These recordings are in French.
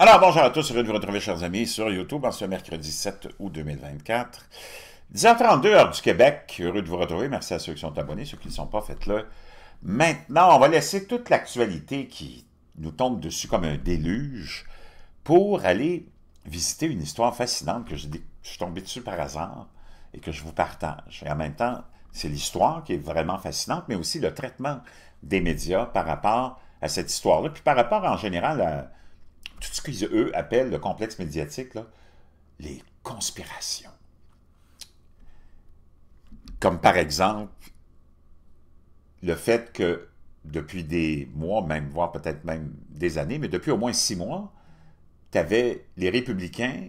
Alors, bonjour à tous, heureux de vous retrouver, chers amis, sur YouTube en ce mercredi 7 août 2024. 10h32, heure du Québec, heureux de vous retrouver, merci à ceux qui sont abonnés, ceux qui ne sont pas, faites-le. Maintenant, on va laisser toute l'actualité qui nous tombe dessus comme un déluge pour aller visiter une histoire fascinante que je, je suis tombé dessus par hasard et que je vous partage. Et en même temps, c'est l'histoire qui est vraiment fascinante, mais aussi le traitement des médias par rapport à cette histoire-là, puis par rapport en général à tout ce qu'ils, eux, appellent le complexe médiatique, les conspirations. Comme par exemple, le fait que depuis des mois, même, voire peut-être même des années, mais depuis au moins six mois, tu avais les républicains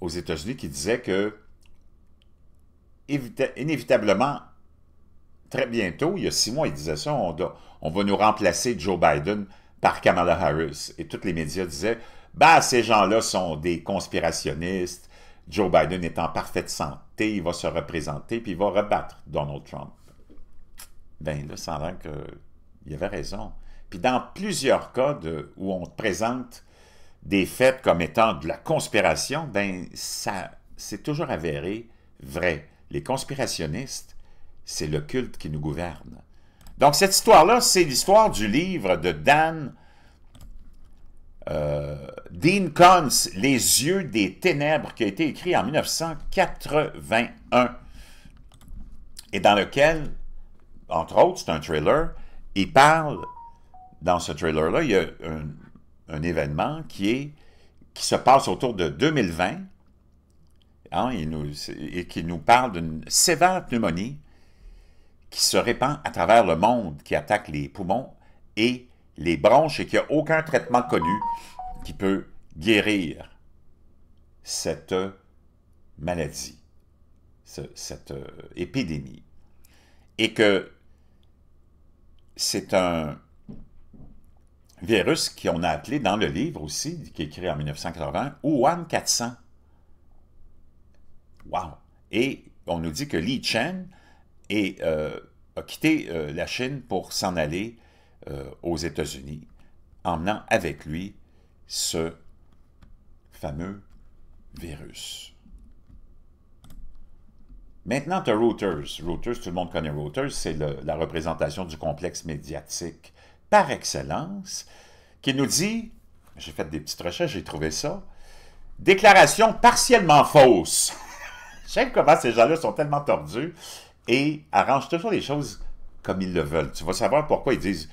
aux États-Unis qui disaient que inévitablement, très bientôt, il y a six mois, ils disaient ça, on va nous remplacer Joe Biden par Kamala Harris. Et tous les médias disaient, bah, ces gens-là sont des conspirationnistes, Joe Biden est en parfaite santé, il va se représenter, puis il va rebattre Donald Trump. Ben là, ça a qu'il y avait raison. Puis dans plusieurs cas où on présente des faits comme étant de la conspiration, ben ça c'est toujours avéré vrai. Les conspirationnistes, c'est le culte qui nous gouverne. Donc, cette histoire-là, c'est l'histoire du livre de Dan euh, Dean Cons, Les yeux des ténèbres, qui a été écrit en 1981 et dans lequel, entre autres, c'est un trailer, il parle, dans ce trailer-là, il y a un, événement qui, est, qui se passe autour de 2020 hein, et qui nous parle d'une sévère pneumonie qui se répand à travers le monde, qui attaque les poumons et les bronches et qu'il n'y a aucun traitement connu qui peut guérir cette maladie, cette euh, épidémie. Et que c'est un virus qu'on a appelé dans le livre aussi, qui est écrit en 1980, Wuhan 400. Wow! Et on nous dit que Li Chen, et euh, a quitté euh, la Chine pour s'en aller euh, aux États-Unis, emmenant avec lui ce fameux virus. Maintenant, tu as Reuters. Reuters, tout le monde connaît Reuters, c'est la représentation du complexe médiatique par excellence, qui nous dit, j'ai fait des petites recherches, j'ai trouvé ça, déclaration partiellement fausse. J'aime comment ces gens-là sont tellement tordus et arrange toujours les choses comme ils le veulent. Tu vas savoir pourquoi ils disent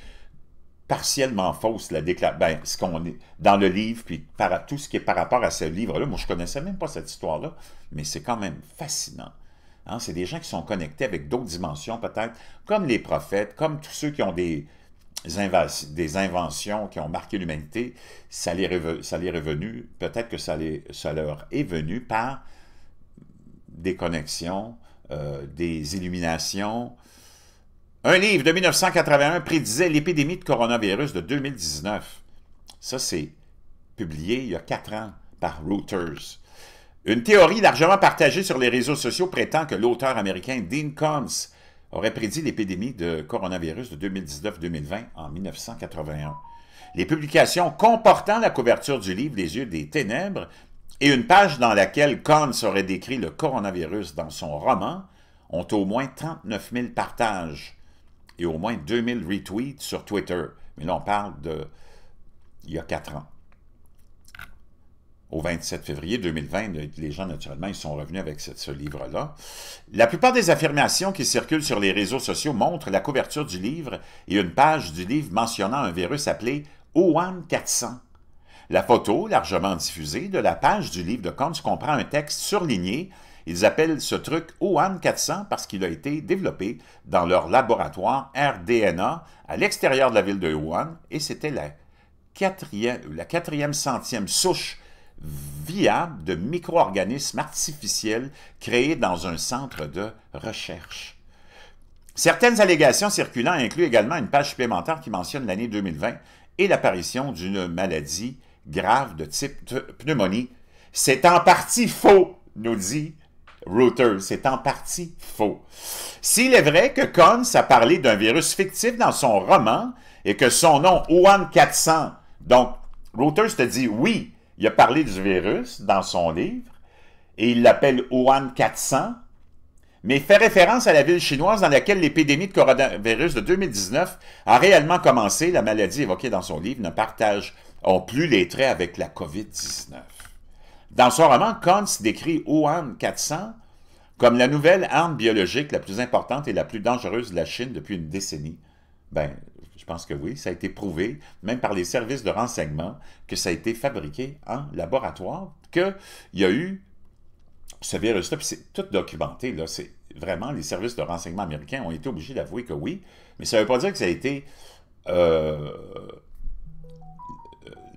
partiellement fausse la déclaration. Ben, ce qu'on est dans le livre, puis par, tout ce qui est par rapport à ce livre-là, moi je ne connaissais même pas cette histoire-là, mais c'est quand même fascinant. Hein. C'est des gens qui sont connectés avec d'autres dimensions peut-être, comme les prophètes, comme tous ceux qui ont des, des inventions qui ont marqué l'humanité, ça les, est revenu, peut-être que ça, ça leur est venu par des connexions, euh, des illuminations. Un livre de 1981 prédisait l'épidémie de coronavirus de 2019. Ça, c'est publié il y a quatre ans par Reuters. Une théorie largement partagée sur les réseaux sociaux prétend que l'auteur américain Dean Combs aurait prédit l'épidémie de coronavirus de 2019-2020 en 1981. Les publications comportant la couverture du livre Les yeux des ténèbres et une page dans laquelle Kahn aurait décrit le coronavirus dans son roman ont au moins 39 000 partages et au moins 2 000 retweets sur Twitter. Mais là, on parle de il y a 4 ans. Au 27 février 2020, les gens, naturellement, ils sont revenus avec ce, ce livre-là. La plupart des affirmations qui circulent sur les réseaux sociaux montrent la couverture du livre et une page du livre mentionnant un virus appelé OAN 400 la photo, largement diffusée, de la page du livre de Kant comprend un texte surligné. Ils appellent ce truc OAN 400 parce qu'il a été développé dans leur laboratoire RDNA à l'extérieur de la ville de Wuhan et c'était la quatrième, la quatrième centième souche viable de micro-organismes artificiels créés dans un centre de recherche. Certaines allégations circulant incluent également une page supplémentaire qui mentionne l'année 2020 et l'apparition d'une maladie grave de type pneumonie. C'est en partie faux, nous dit Reuters. C'est en partie faux. S'il est vrai que Kohn a parlé d'un virus fictif dans son roman et que son nom, Ouan 400, donc Reuters te dit oui, il a parlé du virus dans son livre et il l'appelle Ouan 400, mais fait référence à la ville chinoise dans laquelle l'épidémie de coronavirus de 2019 a réellement commencé. La maladie évoquée dans son livre ne partage ont plus les traits avec la COVID-19. Dans son roman, Kant décrit Wuhan 400 comme la nouvelle arme biologique la plus importante et la plus dangereuse de la Chine depuis une décennie. Ben, je pense que oui, ça a été prouvé, même par les services de renseignement, que ça a été fabriqué en laboratoire, qu'il y a eu ce virus-là, puis c'est tout documenté, là, c'est vraiment, les services de renseignement américains ont été obligés d'avouer que oui, mais ça ne veut pas dire que ça a été euh,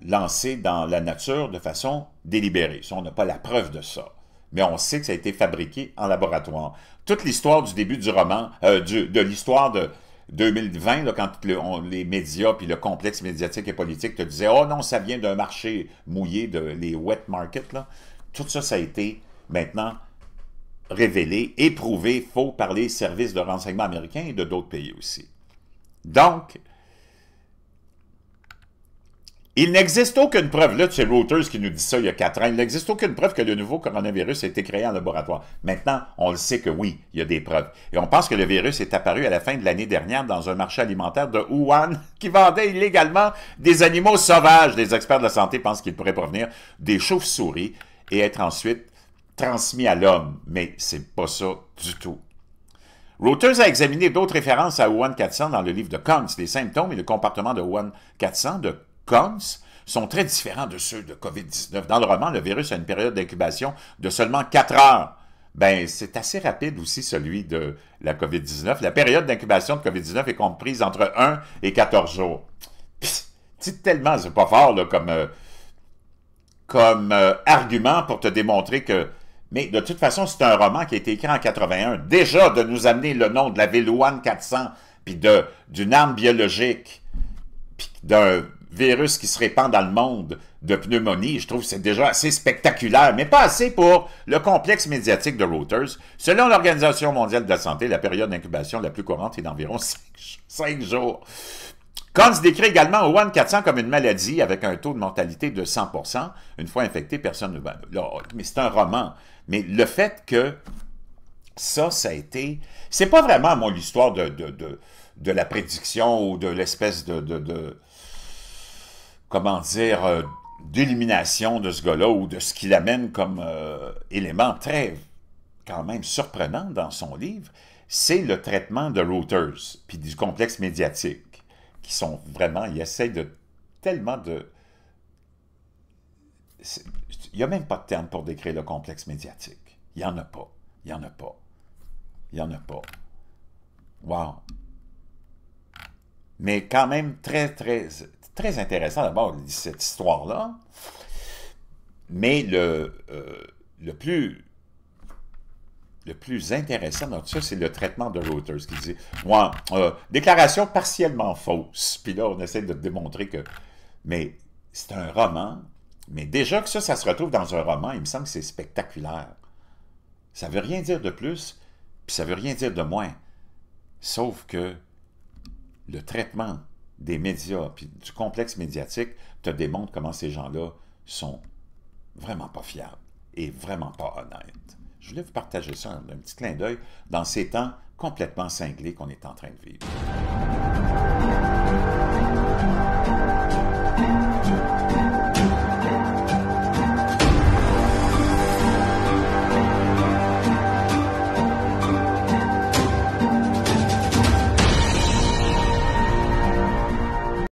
lancé dans la nature de façon délibérée. on n'a pas la preuve de ça. Mais on sait que ça a été fabriqué en laboratoire. Toute l'histoire du début du roman, euh, de l'histoire de 2020, là, quand les médias puis le complexe médiatique et politique te disaient « Oh non, ça vient d'un marché mouillé, de, les wet markets. » Tout ça, ça a été maintenant révélé, éprouvé, faux par les services de renseignement américains et de d'autres pays aussi. Donc, il n'existe aucune preuve, là, c'est Reuters qui nous dit ça il y a quatre ans, il n'existe aucune preuve que le nouveau coronavirus ait été créé en laboratoire. Maintenant, on le sait que oui, il y a des preuves. Et on pense que le virus est apparu à la fin de l'année dernière dans un marché alimentaire de Wuhan qui vendait illégalement des animaux sauvages. Les experts de la santé pensent qu'il pourrait provenir des chauves-souris et être ensuite transmis à l'homme. Mais c'est pas ça du tout. Reuters a examiné d'autres références à Wuhan 400 dans le livre de Combs, les symptômes et le comportement de Wuhan 400 de sont très différents de ceux de COVID-19. Dans le roman, le virus a une période d'incubation de seulement 4 heures. Ben, c'est assez rapide aussi celui de la COVID-19. La période d'incubation de COVID-19 est comprise entre 1 et 14 jours. C'est tellement, c'est pas fort là, comme, euh, comme euh, argument pour te démontrer que mais de toute façon, c'est un roman qui a été écrit en 81. Déjà, de nous amener le nom de la ville One 400, puis d'une arme biologique, puis d'un virus qui se répand dans le monde de pneumonie, je trouve que c'est déjà assez spectaculaire, mais pas assez pour le complexe médiatique de Reuters. Selon l'Organisation mondiale de la santé, la période d'incubation la plus courante est d'environ cinq jours. Kant décrit également OAN 400 comme une maladie avec un taux de mortalité de 100 Une fois infecté, personne ne va... Mais c'est un roman. Mais le fait que ça, ça a été... C'est pas vraiment, moi, l'histoire de, de, de, la prédiction ou de l'espèce de comment dire, euh, d'élimination de ce gars-là ou de ce qu'il amène comme euh, élément très, quand même, surprenant dans son livre, c'est le traitement de Reuters, puis du complexe médiatique, qui sont vraiment, il essaie de tellement de... Il n'y a même pas de terme pour décrire le complexe médiatique. Il n'y en a pas. Il n'y en a pas. Il n'y en a pas. Wow. Mais quand même très, très, très intéressant d'abord, cette histoire-là. Mais le, euh, le, plus, le plus intéressant dans tout ça, c'est le traitement de Reuters qui dit euh, déclaration partiellement fausse. Puis là, on essaie de démontrer que. Mais c'est un roman. Mais déjà que ça, ça se retrouve dans un roman, il me semble que c'est spectaculaire. Ça ne veut rien dire de plus, puis ça veut rien dire de moins. Sauf que le traitement des médias, puis du complexe médiatique, te démontre comment ces gens-là sont vraiment pas fiables et vraiment pas honnêtes. Je voulais vous partager ça, un, un petit clin d'œil, dans ces temps complètement cinglés qu'on est en train de vivre.